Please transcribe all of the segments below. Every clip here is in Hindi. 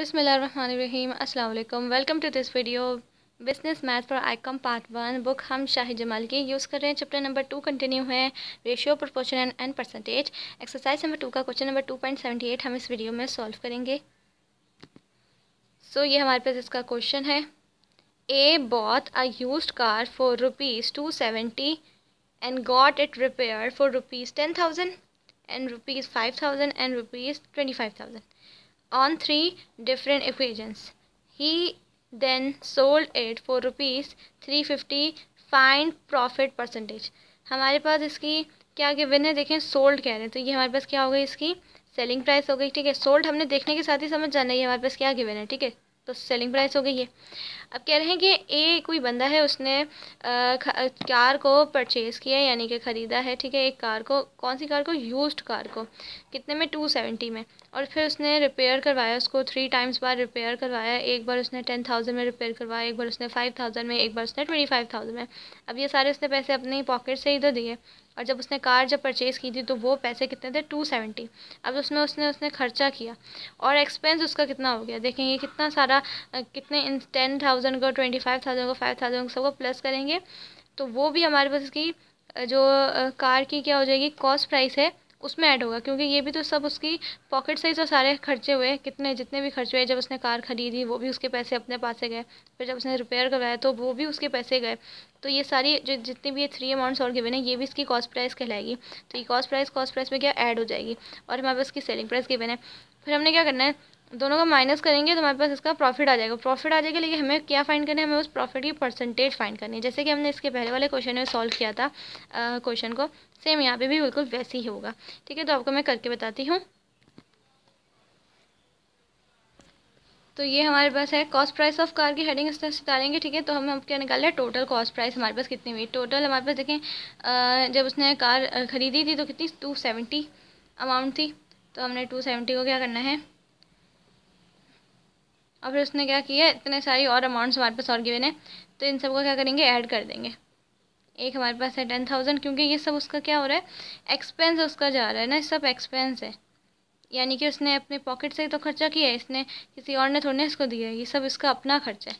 बिसमीम अल्लाम welcome to this video business math for ICom part one book हम शाहिद जमाल की यूज़ कर रहे हैं चैप्टर नंबर टू कंटिन्यू है ratio proportion and and percentage exercise number two का question number two point seventy eight हम इस वीडियो में सॉल्व करेंगे सो so, ये हमारे पास इसका क्वेश्चन है A bought a used car for rupees two seventy and got it repair for rupees ten thousand and rupees five thousand and rupees twenty five thousand on three different occasions. He then sold it for rupees fifty five profit percentage हमारे पास इसकी क्या विन है देखें सोल्ड कह रहे हैं तो ये हमारे पास क्या हो गई इसकी सेलिंग प्राइस हो गई ठीक है सोल्ड हमने देखने के साथ ही समझ जाना है हमारे पास क्या गिवन है ठीक है तो सेलिंग प्राइस हो गई है अब कह रहे हैं कि ए कोई बंदा है उसने कार को परचेज़ किया यानी कि ख़रीदा है ठीक है एक कार को कौन सी कार को यूज्ड कार को कितने में टू सेवेंटी में और फिर उसने रिपेयर करवाया उसको थ्री टाइम्स बार रिपेयर करवाया एक बार उसने टेन थाउजेंड में रिपेयर करवाया एक बार उसने फाइव थाउजेंड में एक बार उसने ट्वेंटी फाइव थाउजेंड में अब ये सारे उसने पैसे अपने पॉकेट से ही तो दिए और जब उसने कार जब परचेज़ की थी तो वो पैसे कितने थे टू सेवेंटी अब उसमें उसने उसने खर्चा किया और एक्सपेंस उसका कितना हो गया देखेंगे कितना सारा कितने इन टेन थाउजेंड को ट्वेंटी फाइव थाउजेंड को फाइव थाउजेंड सबको प्लस करेंगे तो वो भी हमारे पास इसकी जो कार की क्या हो जाएगी कॉस्ट प्राइस है उसमें ऐड होगा क्योंकि ये भी तो सब उसकी पॉकेट से ही तो सारे खर्चे हुए कितने जितने भी खर्चे हुए जब उसने कार खरीदी वो भी उसके पैसे अपने पास से गए फिर जब उसने रिपेयर करवाया तो वो भी उसके पैसे गए तो ये सारी जो जितनी भी ये थ्री अमाउंट्स और गिवन है ये भी इसकी कॉस्ट प्राइस कहलाएगी तो ये कॉस्ट प्राइस कॉस्ट प्राइस में क्या ऐड हो जाएगी और हमारे पास इसकी सेलिंग प्राइस गिवन है फिर हमने क्या करना है दोनों का माइनस करेंगे तो हमारे पास इसका प्रॉफिट आ जाएगा प्रॉफिट आ जाएगा लेकिन हमें क्या फाइंड करना है हमें उस प्रॉफिट की परसेंटेज फाइंड करनी है जैसे कि हमने इसके पहले वाले क्वेश्चन में सॉल्व किया था क्वेश्चन को सेम यहाँ पे भी बिल्कुल वैसे ही होगा ठीक है तो आपको मैं करके बताती हूँ तो ये हमारे पास है कॉस्ट प्राइस ऑफ कार की हेडिंग इस तरह से डालेंगे ठीक है तो हम अब क्या निकाल रहे हैं टोटल कॉस्ट प्राइस हमारे पास कितनी हुई टोटल हमारे पास देखें जब उसने कार खरीदी थी तो कितनी टू सेवेंटी अमाउंट थी तो हमने टू सेवेंटी को क्या करना है और फिर उसने क्या किया इतने सारी और अमाउंट्स हमारे पास और गिवन है तो इन सबको क्या करेंगे ऐड कर देंगे एक हमारे पास है टेन थाउजेंड क्योंकि ये सब उसका क्या हो रहा है एक्सपेंस उसका जा रहा है ना सब एक्सपेंस है यानी कि उसने अपने पॉकेट से तो खर्चा किया है इसने किसी और ने थोड़ी इसको दिया है ये सब इसका अपना खर्चा है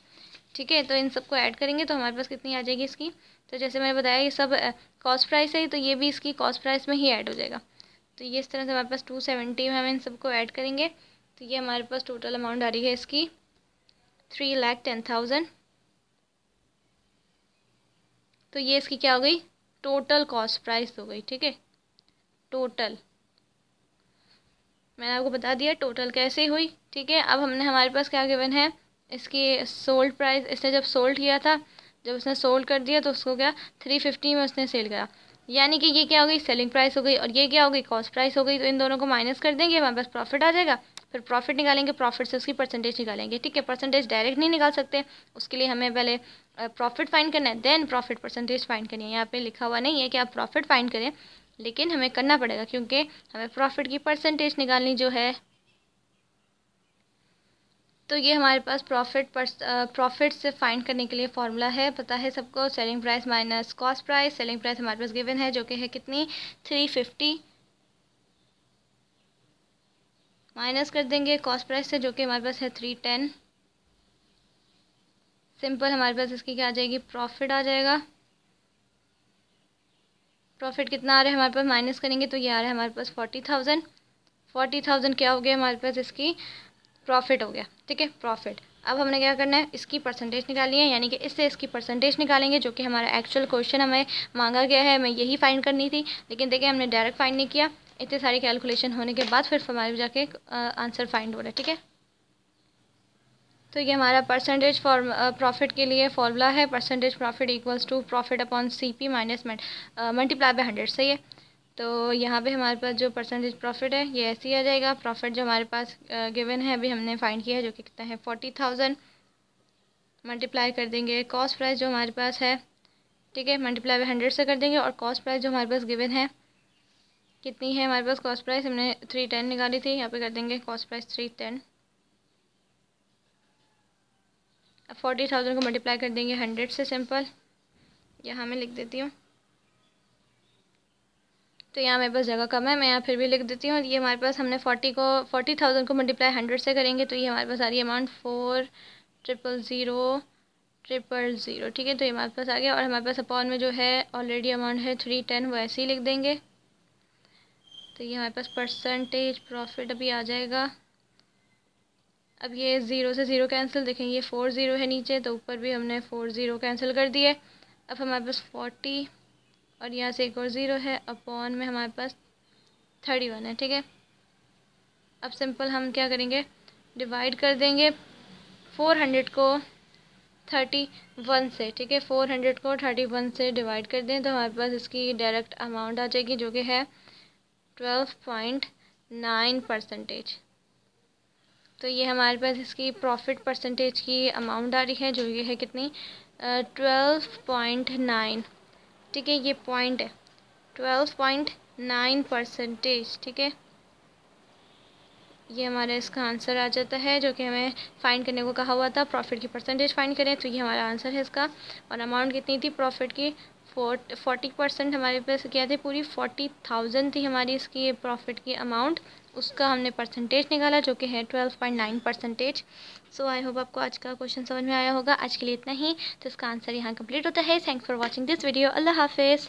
ठीक है तो इन सबको ऐड करेंगे तो हमारे पास कितनी आ जाएगी इसकी तो जैसे मैंने बताया ये सब कॉस्ट प्राइस है तो ये भी इसकी कॉस्ट प्राइस में ही ऐड हो जाएगा तो ये इस तरह से हमारे पास टू सेवेंटी में हम इन सबको ऐड करेंगे तो ये हमारे पास टोटल अमाउंट आ रही है इसकी थ्री लैख टेन थाउजेंड तो ये इसकी क्या हो गई टोटल कॉस्ट प्राइस हो गई ठीक है टोटल मैंने आपको बता दिया टोटल कैसे हुई ठीक है अब हमने हमारे पास क्या गिवन है इसकी सोल्ड प्राइस इसने जब सोल्ड किया था जब उसने सोल्ड कर दिया तो उसको क्या थ्री फिफ्टी में उसने सेल करा यानी कि ये क्या हो गई सेलिंग प्राइस हो गई और ये क्या हो गई कॉस्ट प्राइस हो गई तो इन दोनों को माइनस कर देंगे हमारे पास प्रॉफिट आ जाएगा फिर प्रॉफिट निकालेंगे प्रॉफिट से उसकी परसेंटेज निकालेंगे ठीक है परसेंटेज डायरेक्ट नहीं निकाल सकते उसके लिए हमें पहले प्रॉफिट फाइंड करना है देन प्रॉफिट परसेंटेज फाइंड करनी है यहाँ पे लिखा हुआ नहीं है कि आप प्रॉफिट फाइंड करें लेकिन हमें करना पड़ेगा क्योंकि हमें प्रॉफिट की परसेंटेज निकालनी जो है तो ये हमारे पास प्रॉफिट प्रॉफिट से फाइंड करने के लिए फार्मूला है पता है सबको selling price minus cost price selling price हमारे पास गिवन है जो कि है कितनी थ्री फिफ्टी माइनस कर देंगे कॉस्ट प्राइस से जो कि हमारे पास है थ्री टेन सिंपल हमारे पास इसकी क्या आ जाएगी प्रॉफिट आ जाएगा प्रॉफिट कितना आ रहा है हमारे पास माइनस करेंगे तो ये आ रहा है हमारे पास फोर्टी थाउजेंड फोर्टी थाउजेंड क्या हो गया हमारे पास इसकी प्रॉफिट हो गया ठीक है प्रॉफिट अब हमने क्या करना है इसकी परसेंटेज निकाली है यानी कि इससे इसकी परसेंटेज निकालेंगे जो कि हमारा एक्चुअल क्वेश्चन हमें मांगा गया है हमें यही फाइंड करनी थी लेकिन देखिए हमने डायरेक्ट फाइंड नहीं किया इतने सारी कैलकुलेशन होने के बाद फिर हमारे जाके आंसर फाइंड हो रहा है ठीक है तो ये हमारा परसेंटेज फॉर प्रॉफिट के लिए फॉर्मूला है percentage profit equals to profit upon C P minus multiply by hundred सही है तो यहाँ पे हमारे पास जो परसेंटेज प्रॉफिट है ये ऐसे ही आ जाएगा प्रॉफिट जो हमारे पास गिवन है अभी हमने फाइंड किया है जो कि कितना है फोर्टी थाउजेंड मल्टीप्लाई कर देंगे कॉस्ट प्राइस जो हमारे पास है ठीक है मल्टीप्लाई बाई हंड्रेड से कर देंगे और कॉस्ट प्राइस जो हमारे पास गिवन है कितनी है हमारे पास कॉस्ट प्राइस हमने थ्री टेन निकाली थी यहाँ पे कर देंगे कॉस्ट प्राइस थ्री टेन अब फोर्टी थाउजेंड को मल्टीप्लाई कर देंगे हंड्रेड से सिंपल यहाँ मैं लिख देती हूँ तो यहाँ मेरे पास जगह कम है मैं यहाँ फिर भी लिख देती हूँ ये हमारे पास हमने फोर्टी को फोर्टी थाउजेंड को मल्टीप्लाई हंड्रेड से करेंगे तो ये हमारे पास आ रही है amount four triple zero triple zero ठीक है तो ये हमारे पास आ गया और हमारे पास अपॉन में जो है ऑलरेडी अमाउंट है थ्री टेन वो ऐसे ही लिख देंगे तो ये हमारे पास परसेंटेज प्रॉफिट अभी आ जाएगा अब ये ज़ीरो से ज़ीरो कैंसिल देखें ये फ़ोर ज़ीरो है नीचे तो ऊपर भी हमने फ़ोर ज़ीरो कैंसिल कर दिए अब हमारे पास फोर्टी और यहाँ से एक और ज़ीरो है अपॉन में हमारे पास थर्टी वन है ठीक है अब सिंपल हम क्या करेंगे डिवाइड कर देंगे फ़ोर हंड्रेड को थर्टी वन से ठीक है फ़ोर हंड्रेड को थर्टी वन से डिवाइड कर दें तो हमारे पास इसकी डायरेक्ट अमाउंट आ जाएगी जो कि है ट्वेल्व पॉइंट नाइन परसेंटेज तो ये हमारे पास इसकी प्रॉफिट परसेंटेज की अमाउंट आ रही है जो ये है कितनी ट्वेल्व पॉइंट नाइन ठीक है ये पॉइंट है ट्वेल्व पॉइंट नाइन परसेंटेज ठीक है ये हमारा इसका आंसर आ जाता है जो कि हमें फाइंड करने को कहा हुआ था प्रॉफिट की परसेंटेज फाइंड करें तो ये हमारा आंसर है इसका और अमाउंट कितनी थी प्रॉफिट की फोर्टी परसेंट हमारे पास क्या थे पूरी फोर्टी थाउजेंड थी हमारी इसकी प्रॉफिट की अमाउंट उसका हमने परसेंटेज निकाला जो कि है twelve point nine percentage so I hope आपको आज का क्वेश्चन समझ में आया होगा आज के लिए इतना ही तो इसका आंसर यहाँ कंप्लीट होता है thanks for watching this video अल्लाह हाफिज़